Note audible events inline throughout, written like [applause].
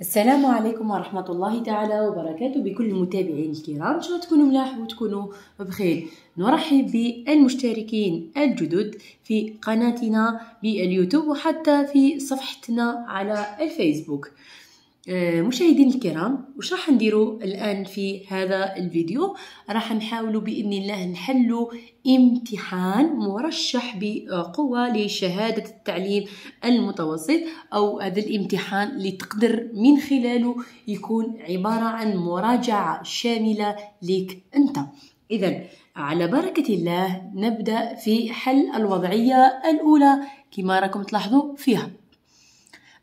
السلام عليكم ورحمة الله تعالى وبركاته بكل المتابعين الكرام شو تكونوا ملاح وتكونوا بخير نرحب بالمشتركين الجدد في قناتنا باليوتيوب وحتى في صفحتنا على الفيسبوك آه، مشاهدين الكرام وش راح نديرو الان في هذا الفيديو راح نحاول باذن الله نحلو امتحان مرشح بقوة لشهادة التعليم المتوسط أو هذا الامتحان اللي تقدر من خلاله يكون عبارة عن مراجعة شاملة لك أنت إذا على بركة الله نبدأ في حل الوضعية الأولى كما راكم تلاحظوا فيها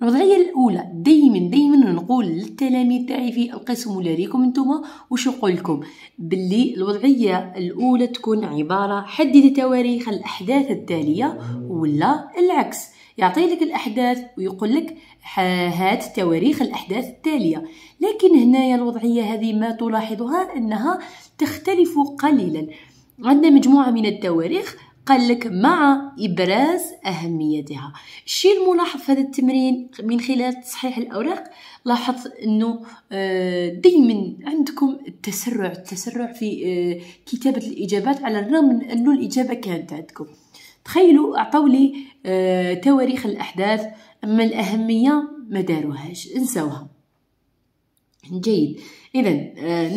الوضعيه الاولى دائما دائما نقول للتلاميذ تاعي في القسم ولا ليكم نتوما واش نقول لكم باللي الوضعيه الاولى تكون عباره حدد تواريخ الاحداث التاليه ولا العكس يعطي لك الاحداث ويقول لك هات تواريخ الاحداث التاليه لكن هنايا الوضعيه هذه ما تلاحظها انها تختلف قليلا عندنا مجموعه من التواريخ قال لك مع إبراز أهميتها الشيء الملاحظ في هذا التمرين من خلال تصحيح الأوراق لاحظت أنه آه، دايما عندكم التسرع التسرع في آه، كتابة الإجابات على الرغم من أنه الإجابة كانت عندكم تخيلوا أعطوا لي آه، تواريخ الأحداث أما الأهمية ما داروهاش انساوها جيد إذا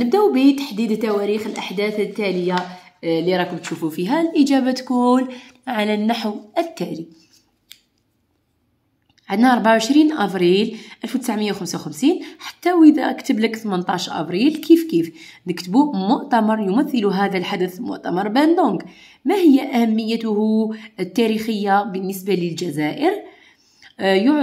نبدأ بتحديد تواريخ الأحداث التالية آه، اللي راكم تشوفوا فيها الإجابة تكون على النحو التالي عندنا 24 افريل 1955 حتى واذا أكتب لك 18 افريل كيف كيف نكتبوا مؤتمر يمثل هذا الحدث مؤتمر باندونغ ما هي اهميته التاريخيه بالنسبه للجزائر آه،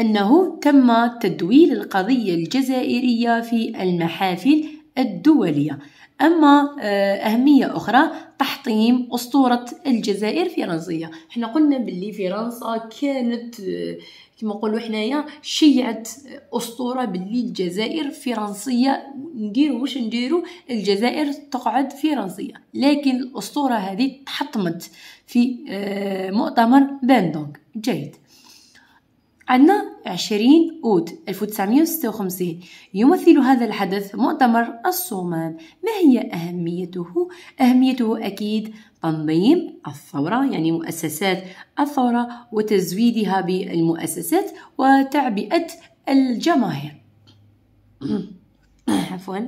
انه تم تدويل القضيه الجزائريه في المحافل الدوليه أما آه، أهمية أخرى تحطيم أسطورة الجزائر الفرنسيه احنا قلنا باللي فرنسا كانت آه، كما نقولوا حنايا شيعت اسطوره باللي الجزائر فرنسيه نديرو واش نديرو الجزائر تقعد فرنسيه لكن الاسطوره هذه تحطمت في آه، مؤتمر باندونغ جيد عندنا 20 أوت 1956 يمثل هذا الحدث مؤتمر الصومال ما هي أهميته؟ أهميته أكيد تنظيم الثورة يعني مؤسسات الثورة وتزويدها بالمؤسسات وتعبئة الجماهير [coughs] عفوا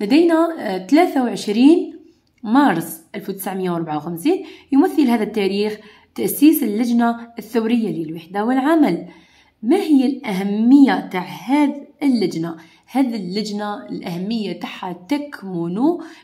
لدينا 23 مارس 1954 يمثل هذا التاريخ تأسيس اللجنة الثورية للوحدة والعمل ما هي الأهمية تاع هذه اللجنة؟ هذه اللجنة الأهمية تاعها تكمن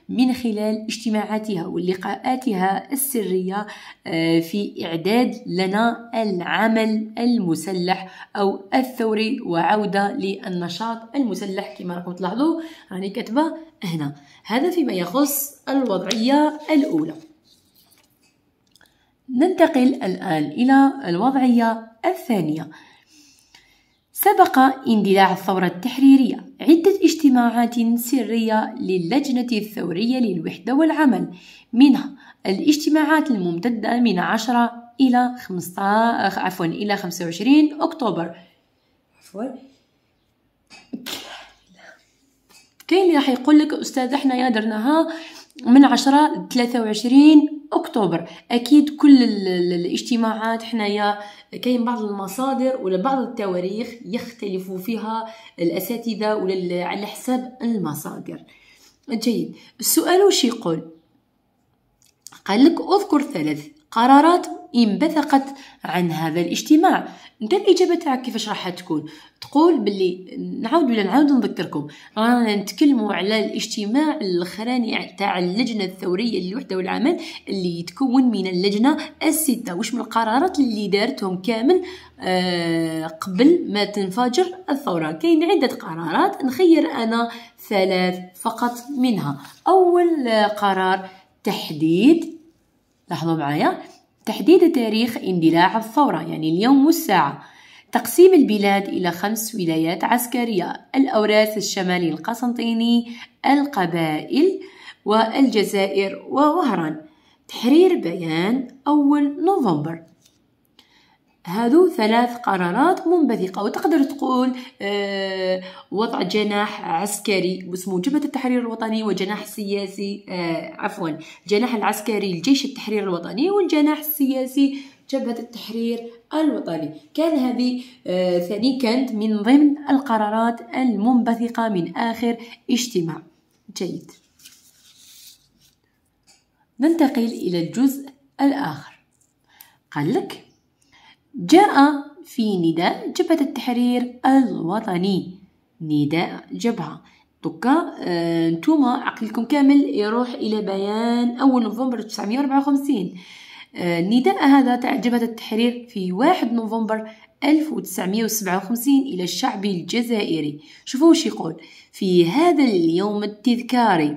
من خلال اجتماعاتها ولقاءاتها السرية آه، في إعداد لنا العمل المسلح أو الثوري وعودة للنشاط المسلح كما راكم تلاحظوا راني كاتبة هنا هذا فيما يخص الوضعية الأولى ننتقل الآن إلى الوضعية الثانية سبق اندلاع الثورة التحريرية عدة اجتماعات سرية للجنة الثورية للوحدة والعمل منها الاجتماعات الممتدة من 10 إلى 15 عفوا إلى 25 أكتوبر عفوا كاين اللي راح يقول لك أستاذ احنا يا درناها من 10 23 اكتوبر اكيد كل الاجتماعات حنايا كاين بعض المصادر ولا بعض التواريخ يختلفوا فيها الاساتذه ولا على حساب المصادر جيد السؤال وش يقول قال لك اذكر ثلاث قرارات انبثقت عن هذا الاجتماع انت الاجابه تاعك كيفاش راح تكون تقول باللي نعاود ولا نعاود نذكركم رانا نتكلموا على الاجتماع الاخراني تاع اللجنه الثوريه للوحده والعمل اللي يتكون من اللجنه السته واش من القرارات اللي دارتهم كامل آه، قبل ما تنفجر الثوره كاين عده قرارات نخير انا ثلاث فقط منها اول قرار تحديد لاحظوا معايا تحديد تاريخ اندلاع الثورة يعني اليوم والساعة تقسيم البلاد إلى خمس ولايات عسكرية الأوراس الشمالي القسنطيني القبائل والجزائر ووهران تحرير بيان أول نوفمبر هادو ثلاث قرارات منبثقة وتقدر تقول أه وضع جناح عسكري اسمه جبهة التحرير الوطني وجناح سياسي أه عفوا الجناح العسكري الجيش التحرير الوطني والجناح السياسي جبهة التحرير الوطني كان هذه أه ثاني كانت من ضمن القرارات المنبثقة من آخر اجتماع جيد ننتقل إلى الجزء الآخر قال لك جاء في نداء جبهة التحرير الوطني نداء جبهة دوكا آه، نتوما عقلكم كامل يروح الى بيان اول نوفمبر 1954 النداء آه، هذا تاع جبهة التحرير في 1 نوفمبر 1957 إلى الشعب الجزائري شوفوا وش يقول في هذا اليوم التذكاري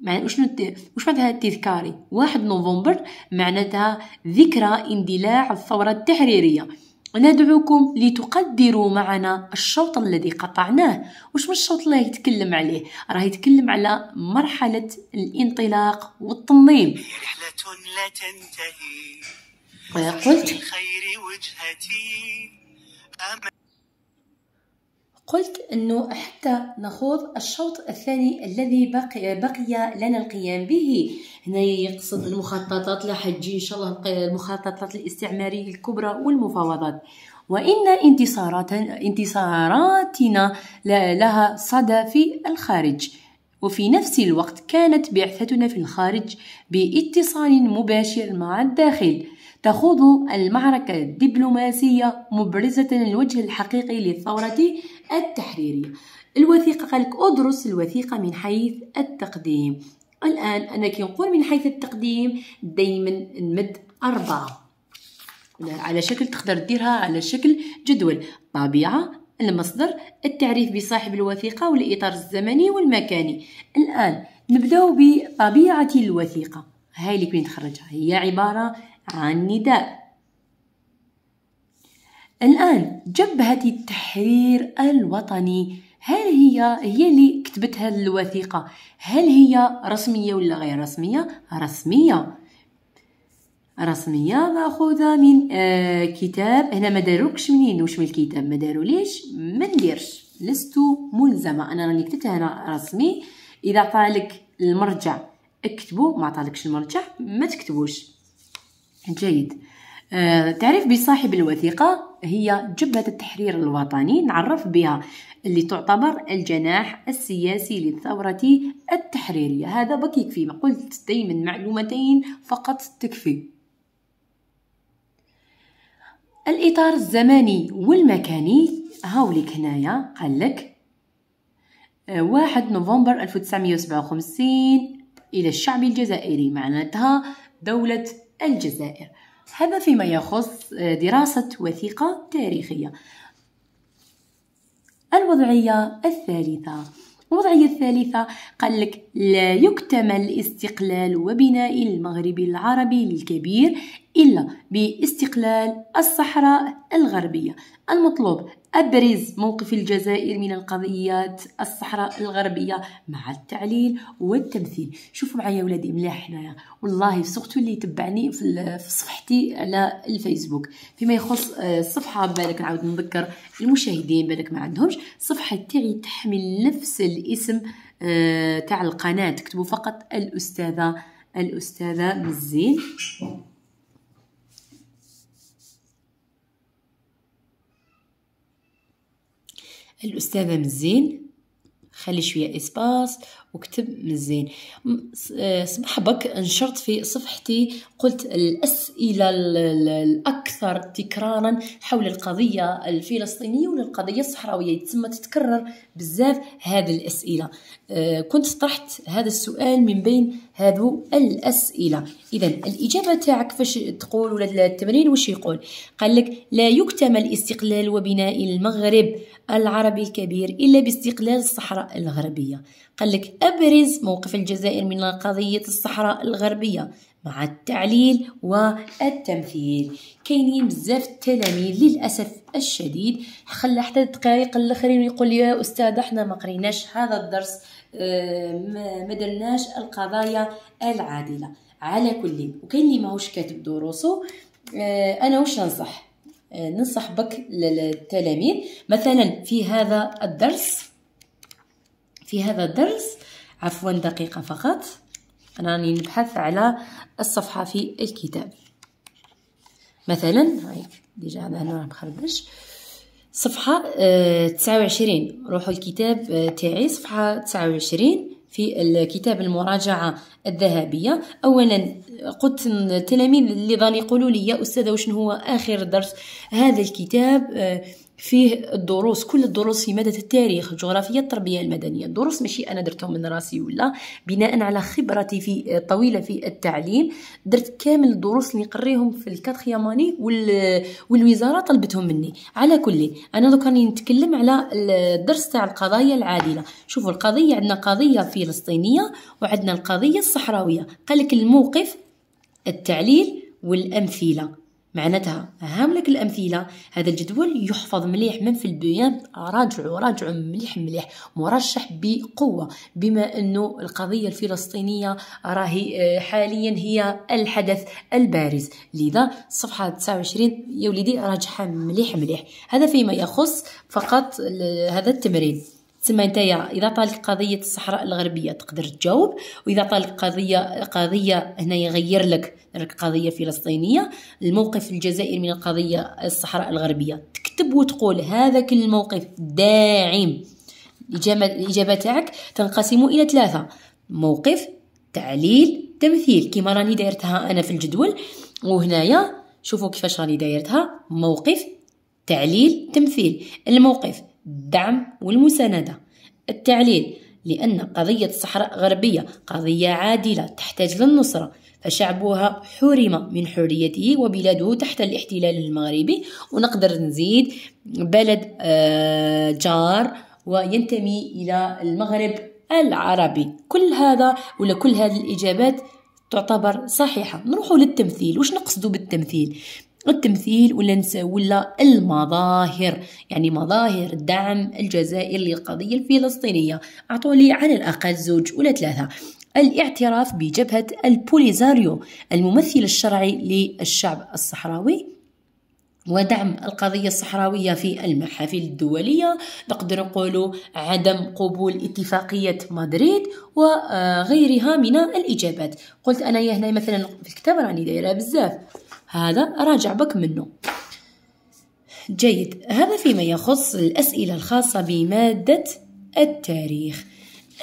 معناتها وشنو واش معناتها التذكاري واحد نوفمبر معناتها ذكرى اندلاع الثورة التحريرية ندعوكم لتقدروا معنا الشوط الذي قطعناه واش من الشوط اللي يتكلم عليه راه يتكلم على مرحلة الانطلاق والتنظيم رحلة لا تنتهي قلت الخير وجهتي قلت أنه حتى نخوض الشوط الثاني الذي بقي, بقي لنا القيام به هنا يقصد المخططات لحج إن شاء الله المخططات الاستعمارية الكبرى والمفاوضات وإن انتصارات انتصاراتنا لها صدى في الخارج وفي نفس الوقت كانت بعثتنا في الخارج باتصال مباشر مع الداخل تخوض المعركة الدبلوماسية مبرزة الوجه الحقيقي للثورة التحريرية الوثيقة قالك أدرس الوثيقة من حيث التقديم الآن أنا كي نقول من حيث التقديم دايما نمد أربعة على شكل تقدر ديرها على شكل جدول طبيعة المصدر التعريف بصاحب الوثيقة والإطار الزمني والمكاني الآن نبدأ بطبيعة الوثيقة هاي اللي كنت تخرجها هي عبارة عن نداء الآن جبهة التحرير الوطني هل هي هي اللي كتبتها الوثيقة هل هي رسمية ولا غير رسمية رسمية رسمية مأخوذة من آه كتاب هنا ما داروكش منين واش من الكتاب ما ليش ما نديرش لست ملزمة أنا راني كتبتها هنا رسمي إذا طالك المرجع اكتبو ما طالكش المرجع ما تكتبوش جيد آه، تعريف بصاحب الوثيقة هي جبهة التحرير الوطني نعرف بها اللي تعتبر الجناح السياسي للثورة التحريرية هذا بكيك فيه ما قلت دايما معلومتين فقط تكفي الإطار الزماني والمكاني هاوليك هنايا قال لك آه، واحد نوفمبر 1957 إلى الشعب الجزائري معناتها دولة الجزائر هذا فيما يخص آه، دراسة وثيقة تاريخية الوضعية الثالثة الوضعية الثالثة قال لك لا يكتمل استقلال وبناء المغرب العربي الكبير إلا باستقلال الصحراء الغربية المطلوب أبرز موقف الجزائر من القضيات الصحراء الغربية مع التعليل والتمثيل شوفوا معايا ولادي ملاح حنايا والله سقتو اللي تبعني في صفحتي على الفيسبوك فيما يخص آه، الصفحة بالك نعاود نذكر المشاهدين بالك ما عندهمش الصفحة تاعي تحمل نفس الاسم آه، تاع القناة تكتبوا فقط الأستاذة الأستاذة مزين الأستاذة مزين خلي شوية إسباس وكتب مزين آه، صباح بك نشرت في صفحتي قلت الأسئلة الأكثر تكرارا حول القضية الفلسطينية والقضية القضية الصحراوية تسمى تتكرر بزاف هذه الأسئلة آه، كنت طرحت هذا السؤال من بين هادو الاسئله اذا الاجابه تاعك فاش تقول ولا التمرين واش يقول قال لك لا يكتمل الاستقلال وبناء المغرب العربي الكبير الا باستقلال الصحراء الغربيه قال لك ابرز موقف الجزائر من قضيه الصحراء الغربيه مع التعليل والتمثيل كاينين بزاف التلاميذ للاسف الشديد خلى حتى دقائق الاخرين يقول يا استاذ احنا ما قريناش هذا الدرس آه، ما درناش القضايا العادله على كل وكاين اللي ماهوش كاتب دروسه آه، انا واش ننصح آه، ننصح بك للتلاميذ مثلا في هذا الدرس في هذا الدرس عفوا دقيقه فقط راني نبحث على الصفحه في الكتاب مثلا هاي ديجا انا مخربش صفحة آه، تسعة وعشرين روحوا الكتاب آه، تاعي صفحة تسعة وعشرين في الكتاب المراجعة الذهبية أولا قلت التلاميذ اللي ظن يقولوا لي يا أستاذة وشن هو آخر درس هذا الكتاب آه، فيه الدروس كل الدروس في ماده التاريخ الجغرافيا التربيه المدنيه الدروس ماشي انا درتهم من راسي ولا بناء على خبرتي في طويله في التعليم درت كامل الدروس اللي نقريهم في الكاتخياماني وال... والوزاره طلبتهم مني على كل انا دوك راني نتكلم على الدرس تاع القضايا العادله شوفوا القضيه عندنا قضيه فلسطينيه وعندنا القضيه الصحراويه قالك الموقف التعليل والامثله معناتها هاملك لك الامثله هذا الجدول يحفظ مليح من في البيان راجعوا راجعوا مليح مليح مرشح بقوه بما انه القضيه الفلسطينيه راهي آه، حاليا هي الحدث البارز لذا الصفحه 29 يا وليدي راجعها مليح مليح هذا فيما يخص فقط هذا التمرين تسمى نتايا اذا طالك قضيه الصحراء الغربيه تقدر تجاوب واذا طالك قضيه قضيه هنا يغير لك قضيه فلسطينيه الموقف الجزائري من القضيه الصحراء الغربيه تكتب وتقول كل الموقف داعم الاجابه الاجابه تاعك تنقسم الى ثلاثه موقف تعليل تمثيل كما راني دايرتها انا في الجدول وهنايا شوفوا كيفاش راني دايرتها موقف تعليل تمثيل الموقف الدعم والمساندة التعليل لأن قضية الصحراء غربية قضية عادلة تحتاج للنصرة فشعبها حرم من حريته وبلاده تحت الاحتلال المغربي ونقدر نزيد بلد آه، جار وينتمي إلى المغرب العربي كل هذا ولا كل هذه الإجابات تعتبر صحيحة نروح للتمثيل وش نقصد بالتمثيل التمثيل ولا نساو ولا المظاهر يعني مظاهر دعم الجزائر للقضية الفلسطينية أعطوا لي على الأقل زوج ولا ثلاثة الاعتراف بجبهة البوليزاريو الممثل الشرعي للشعب الصحراوي ودعم القضية الصحراوية في المحافل الدولية نقدر نقول عدم قبول اتفاقية مدريد وغيرها من الإجابات قلت أنا هنا مثلا في الكتاب راني دايرة بزاف هذا راجع بك منه جيد هذا فيما يخص الأسئلة الخاصة بمادة التاريخ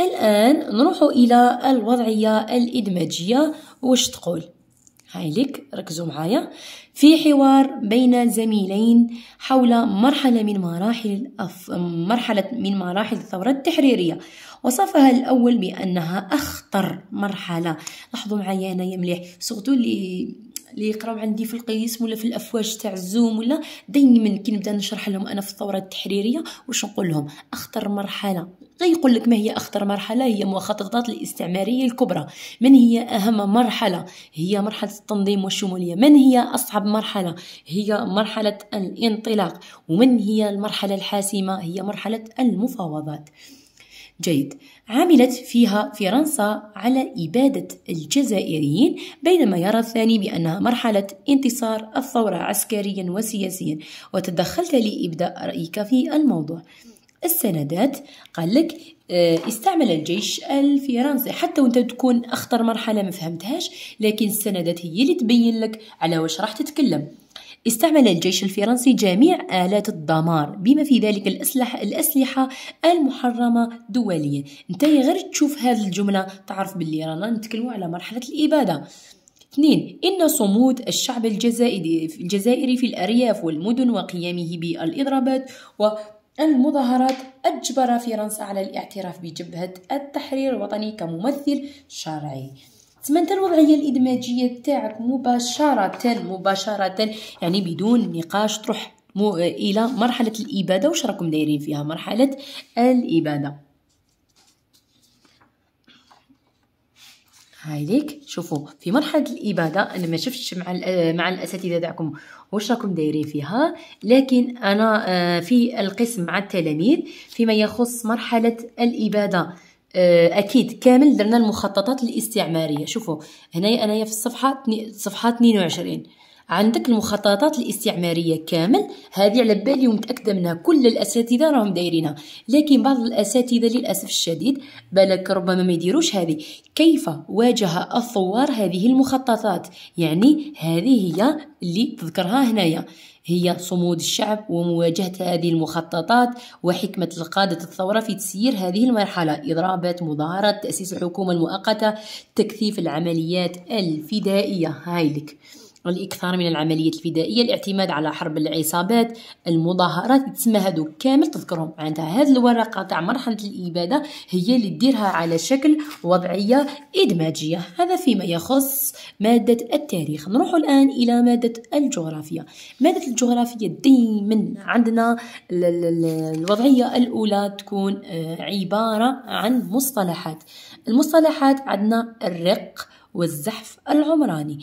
الآن نروح إلى الوضعية الإدماجية وش تقول هاي لك ركزوا معايا في حوار بين زميلين حول مرحلة من مراحل الأف... مرحلة من مراحل الثورة التحريرية وصفها الأول بأنها أخطر مرحلة لاحظوا معايا هنايا مليح سورتو اللي اللي يقراو عندي في القيس ولا في الافواج تاع الزوم ولا دائما كي نبدا نشرح لهم انا في الثوره التحريريه واش نقول لهم اخطر مرحله غيقول لك ما هي اخطر مرحله هي مخططات الاستعماريه الكبرى من هي اهم مرحله هي مرحله التنظيم والشموليه من هي اصعب مرحله هي مرحله الانطلاق ومن هي المرحله الحاسمه هي مرحله المفاوضات جيد عملت فيها فرنسا على إبادة الجزائريين بينما يرى الثاني بأنها مرحلة انتصار الثورة عسكريا وسياسيا وتدخلت لإبداء رأيك في الموضوع السندات قال لك آه، استعمل الجيش الفرنسي حتى وانت تكون اخطر مرحله ما فهمتهاش لكن السندات هي اللي تبين لك على واش راح تتكلم استعمل الجيش الفرنسي جميع آلات الدمار بما في ذلك الأسلحة, الأسلحة المحرمة دوليا انت غير تشوف هذه الجملة تعرف باللي رانا نتكلم على مرحلة الإبادة اثنين إن صمود الشعب الجزائري الجزائري في الأرياف والمدن وقيامه بالإضرابات و المظاهرات أجبر فرنسا على الاعتراف بجبهة التحرير الوطني كممثل شرعي تما انت الوضعيه الادماجيه تاعك مباشره مباشره يعني بدون نقاش تروح مو الى مرحله الاباده واش راكم دايرين فيها مرحله الاباده هايليك شوفوا في مرحله الاباده انا ما شفتش مع مع الاساتذه تاعكم واش راكم دايرين فيها لكن انا آه، في القسم مع التلاميذ فيما يخص مرحله الاباده آه، اكيد كامل درنا المخططات الاستعماريه شوفوا هنايا انايا في الصفحه صفحه 22 عندك المخططات الاستعماريه كامل هذه على بالي ومتاكده منها كل الاساتذه راهم دايرينها لكن بعض الاساتذه للاسف الشديد بالك ربما ما يديروش هذه كيف واجه الثوار هذه المخططات يعني هذه هي اللي تذكرها هنايا هي صمود الشعب ومواجهة هذه المخططات وحكمة القادة الثورة في تسيير هذه المرحلة إضرابات مظاهرات تأسيس الحكومة المؤقتة تكثيف العمليات الفدائية هايلك الإكثار من العمليات الفدائية الاعتماد على حرب العصابات المظاهرات تسمى هادو كامل تذكرهم عندها هاد الورقة تاع مرحلة الإبادة هي اللي ديرها على شكل وضعية إدماجية هذا فيما يخص مادة التاريخ نروح الآن إلى مادة الجغرافيا مادة الجغرافيا دايما عندنا الوضعية الأولى تكون آه، عبارة عن مصطلحات المصطلحات عندنا الرق والزحف العمراني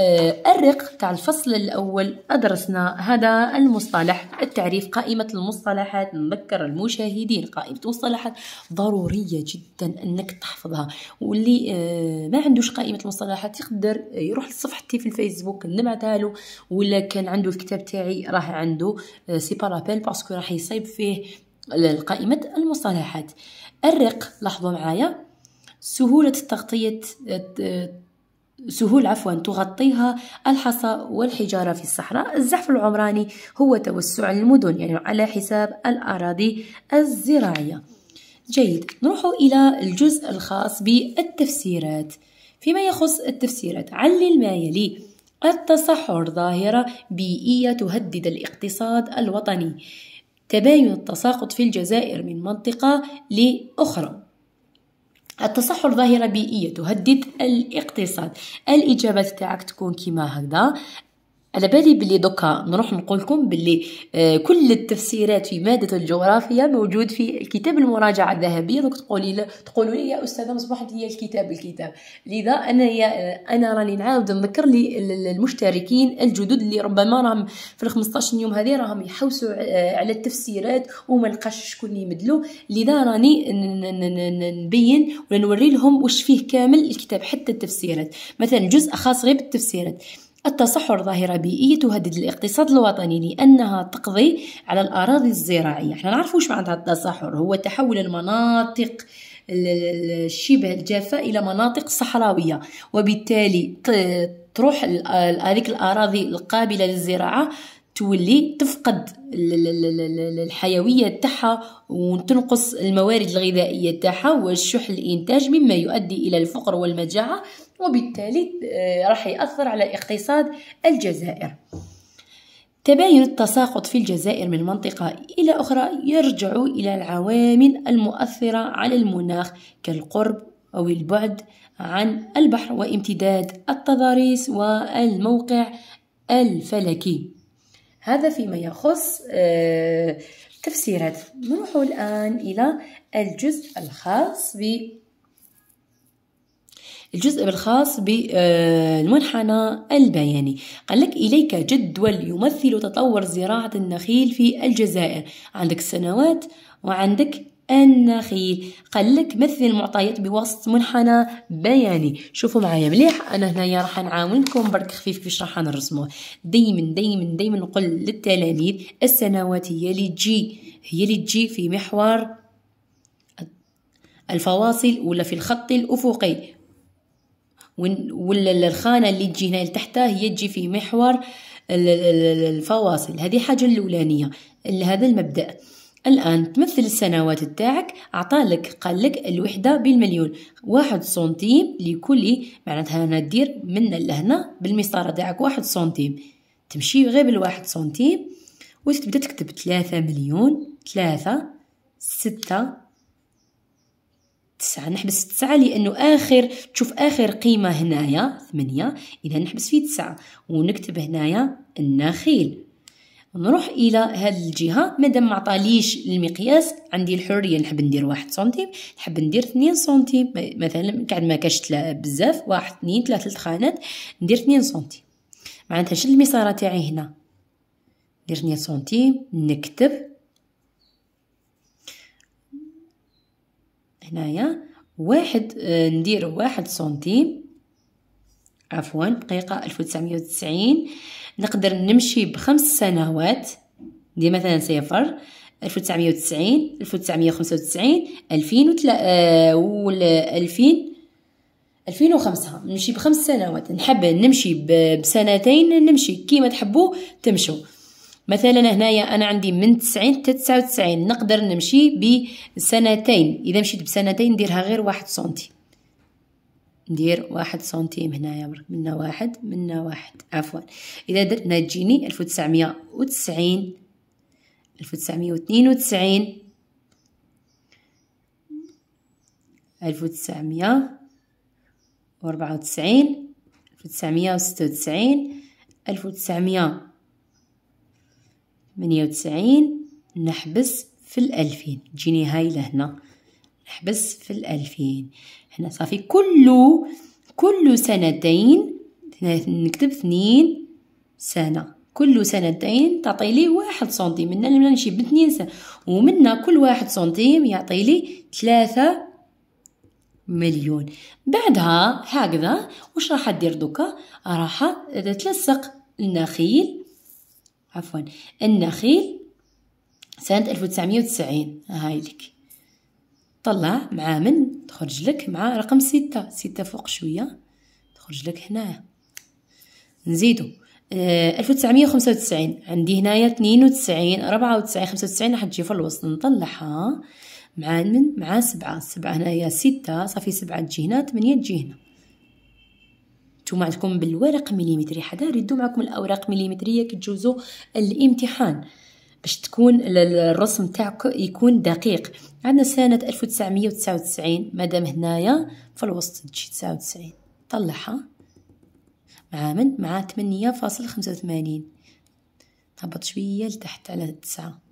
آه، الرق تاع الفصل الأول أدرسنا هذا المصطلح التعريف قائمة المصطلحات نذكر المشاهدين قائمة المصطلحات ضرورية جدا أنك تحفظها واللي آه، ما عندوش قائمة المصطلحات يقدر يروح لصفحتي في الفيسبوك نبعثها له ولا كان عنده الكتاب تاعي راه عنده آه، سي بارابيل باسكو راح يصيب فيه قائمة المصطلحات الرق لاحظوا معايا سهولة تغطية سهول عفوا تغطيها الحصى والحجارة في الصحراء الزحف العمراني هو توسع المدن يعني على حساب الأراضي الزراعية جيد نروح إلى الجزء الخاص بالتفسيرات فيما يخص التفسيرات علل ما يلي التصحر ظاهرة بيئية تهدد الاقتصاد الوطني تباين التساقط في الجزائر من منطقة لأخرى التصحر ظاهرة بيئية تهدد الاقتصاد الإجابات تاعك تكون كيما هكذا على بالي بلي دوكا نروح نقول لكم بلي آه، كل التفسيرات في ماده الجغرافيا موجود في كتاب المراجعه الذهبيه دوك تقولي لا تقولوا لي يا استاذه مصباح لي الكتاب الكتاب لذا انا يا آه، انا راني نعاود نذكر لي المشتركين الجدد اللي ربما راهم في ال 15 يوم هذه راهم يحوسوا آه، على التفسيرات وما لقاش شكون يمدلو لذا راني نبين ولا نوري لهم واش فيه كامل الكتاب حتى التفسيرات مثلا جزء خاص غير بالتفسيرات التصحر ظاهرة بيئية تهدد الاقتصاد الوطني لأنها تقضي على الأراضي الزراعية احنا نعرف وش معناتها التصحر هو تحول المناطق الشبه الجافة إلى مناطق صحراوية وبالتالي تروح هذيك الأراضي القابلة للزراعة تولي تفقد الحيويه تاعها وتنقص الموارد الغذائيه تاعها والشح الانتاج مما يؤدي الى الفقر والمجاعه وبالتالي آه، راح يأثر على اقتصاد الجزائر تباين التساقط في الجزائر من منطقة إلى أخرى يرجع إلى العوامل المؤثرة على المناخ كالقرب أو البعد عن البحر وامتداد التضاريس والموقع الفلكي هذا فيما يخص آه، تفسيرات نروح الآن إلى الجزء الخاص ب الجزء الخاص بالمنحنى البياني قال لك إليك جدول يمثل تطور زراعة النخيل في الجزائر عندك السنوات وعندك النخيل قال لك مثل المعطيات بواسطة منحنى بياني شوفوا معايا مليح انا هنايا راح نعاونكم برك خفيف كيفاش راح نرسموه دايما دايما دايما نقول للتلاميذ السنوات هي اللي تجي هي اللي تجي في محور الفواصل ولا في الخط الأفقي ولا الخانة اللي تجي هنا لتحتها هي تجي في محور الفواصل هذه حاجة الأولانية هذا المبدأ الآن تمثل السنوات تاعك عطالك قال لك الوحدة بالمليون واحد سنتيم لكل معناتها أنا دير من لهنا بالمسطرة تاعك واحد سنتيم تمشي غير بالواحد سنتيم وتبدا تكتب ثلاثة مليون ثلاثة ستة تسعة نحبس تسعة لأنه آخر تشوف آخر قيمة هنايا ثمانية إذا نحبس فيه تسعة ونكتب هنايا النخيل نروح الى هاد الجهه مادام ما عطاليش المقياس عندي الحريه نحب ندير واحد سنتيم نحب ندير اثنين سنتيم مثلا كعد ما كاش بزاف واحد اثنين ثلاثه خانات ندير اثنين سنتيم معناتها شد المساره تاعي هنا ندير اثنين سنتيم نكتب هنايا واحد آه، ندير واحد سنتيم عفوا دقيقة ألف وتسعمية وتسعين نقدر نمشي بخمس سنوات دي مثلا صفر ألف وتسعمية وتسعين ألف وتسعمية وخمسة وتسعين ألفين وتلا آه، ولا ألفين ألفين وخمسة نمشي بخمس سنوات نحب نمشي بسنتين نمشي كيما تحبو تمشو مثلا هنايا انا عندي من 90 حتى 99 نقدر نمشي بسنتين اذا مشيت بسنتين نديرها غير واحد سنتي ندير واحد سنتيم هنايا برك منا واحد منا واحد عفوا اذا درنا تجيني 1990 1992 1994 1996 وتسعميه ثمانية وتسعين نحبس في الألفين تجيني هاي لهنا نحبس في الألفين هنا صافي كل كل سنتين نكتب اثنين سنة كل سنتين تعطي لي واحد سنتيم من هنا نجيب اثنين سنة ومنا كل واحد سنتيم يعطي لي ثلاثة مليون بعدها هكذا واش راح دير دوكا راح تلصق النخيل عفوا النخيل سنة 1990 هاي لك طلع مع من تخرج لك مع رقم ستة ستة فوق شوية تخرج لك هنايا نزيدو آه، ألف وخمسة وتسعين عندي هنايا ربعة وتسعين خمسة وتسعين راح تجي في الوسط نطلعها مع من مع سبعة سبعة هنايا ستة صافي سبعة تجي هنا ثمانية تجي هنا نتوما عندكم بالورق مليمتري حدا ردوا معكم الاوراق مليمتريه كي تجوزوا الامتحان باش تكون الرسم تاعك يكون دقيق عندنا سنه 1999 مادام هنايا في الوسط تجي 99 طلعها مع من مع 8.85 هبط شويه لتحت على 9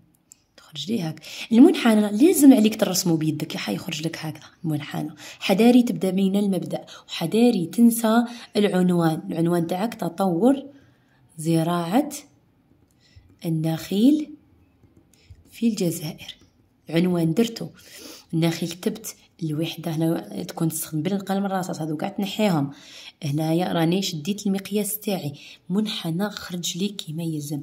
يخرج لي هكا المنحنى لازم عليك ترسمو بيدك يا حيخرج لك هكذا المنحنى حداري تبدا من المبدا وحداري تنسى العنوان العنوان تاعك تطور زراعه النخيل في الجزائر عنوان درتو النخيل كتبت الوحده هنا تكون تستخدم بالقلم الرصاص هذو كاع تنحيهم هنايا راني شديت المقياس تاعي منحنى خرج لي كيما يلزم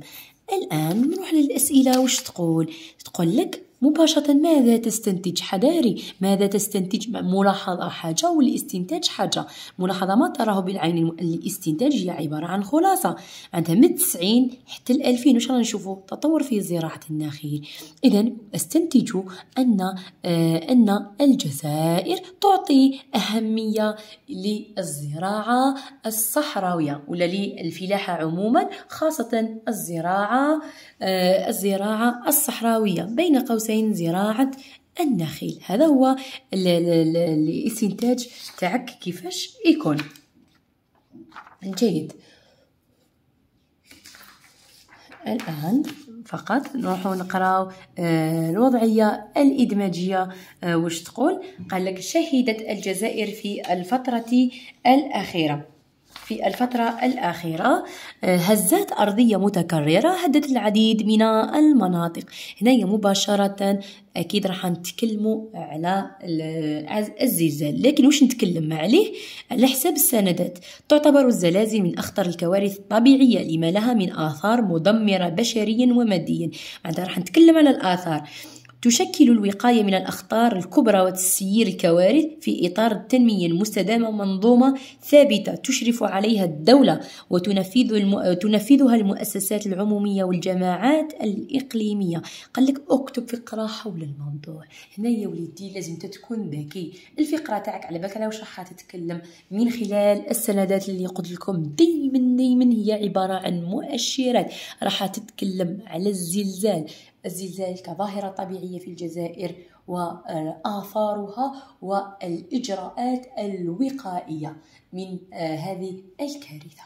الآن نروح للأسئلة واش تقول تقول لك مباشرة ماذا تستنتج حذاري ماذا تستنتج ملاحظة حاجة والاستنتاج حاجة ملاحظة ما تراه بالعين الاستنتاج هي عبارة عن خلاصة عندها من 90 حتى ال 2000 واش نشوفوا تطور في زراعة النخيل إذا استنتج أن آه، أن الجزائر تعطي أهمية للزراعة الصحراوية ولا للفلاحة عموما خاصة الزراعة آه، الزراعة الصحراوية بين قوسين ممكن زراعة النخيل هذا هو الاستنتاج تاعك كيفاش يكون جيد الآن فقط نروحو نقراو آه، الوضعية الإدماجية آه، واش تقول قال لك شهدت الجزائر في الفترة الأخيرة في الفترة الأخيرة آه، هزات أرضية متكررة هدت العديد من المناطق هنا مباشرة أكيد راح نتكلموا على الزلزال لكن واش نتكلم عليه على حساب السندات تعتبر الزلازل من أخطر الكوارث الطبيعية لما لها من آثار مدمرة بشريا وماديا بعدها راح نتكلم على الآثار تشكل الوقاية من الأخطار الكبرى وتسيير الكوارث في إطار التنمية المستدامة منظومة ثابتة تشرف عليها الدولة وتنفذ الم... تنفذها المؤسسات العمومية والجماعات الإقليمية قال لك أكتب فقرة حول الموضوع هنا يا وليدي لازم تكون ذكي الفقرة تاعك على بالك واش راح تتكلم من خلال السندات اللي قلت لكم دايما دايما هي عبارة عن مؤشرات راح تتكلم على الزلزال الزلزال كظاهرة طبيعية في الجزائر وآثارها والإجراءات الوقائية من آه، هذه الكارثة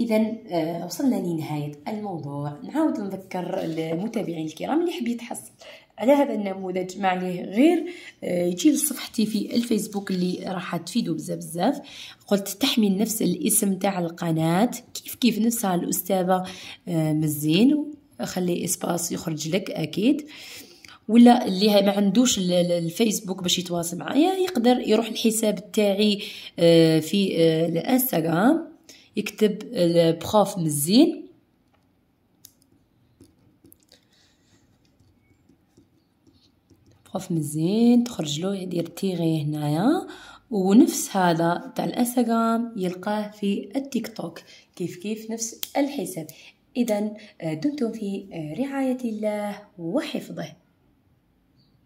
إذا آه، وصلنا لنهاية الموضوع نعاود نذكر المتابعين الكرام اللي حبيت يتحصل على هذا النموذج ما عليه غير آه، يجي لصفحتي في الفيسبوك اللي راح تفيدو بزاف بزاف قلت تحمل نفس الاسم تاع القناة كيف كيف نفسها الأستاذة مزين خلي اسباس يخرج لك اكيد ولا اللي ما عندوش الفيسبوك باش يتواصل معايا يقدر يروح الحساب تاعي آه، في آه، الانستغرام يكتب بروف مزين بروف مزين تخرج له يدير تيغي هنايا ونفس هذا تاع الانستغرام يلقاه في التيك توك كيف كيف نفس الحساب إذا آه، دمتم في آه، رعاية الله وحفظه